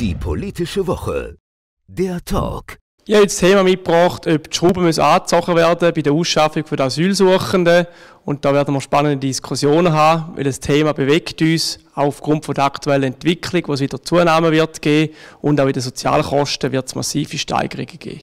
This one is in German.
Die politische Woche. Der Talk. Ich habe jetzt das Thema mitgebracht, ob die Schrauben angezogen werden bei der Ausschaffung der Asylsuchenden. Und da werden wir spannende Diskussionen haben, weil das Thema bewegt uns, auch aufgrund von der aktuellen Entwicklung, wo es wieder Zunahmen wird geben und auch in den Sozialkosten wird es massive Steigerungen geben.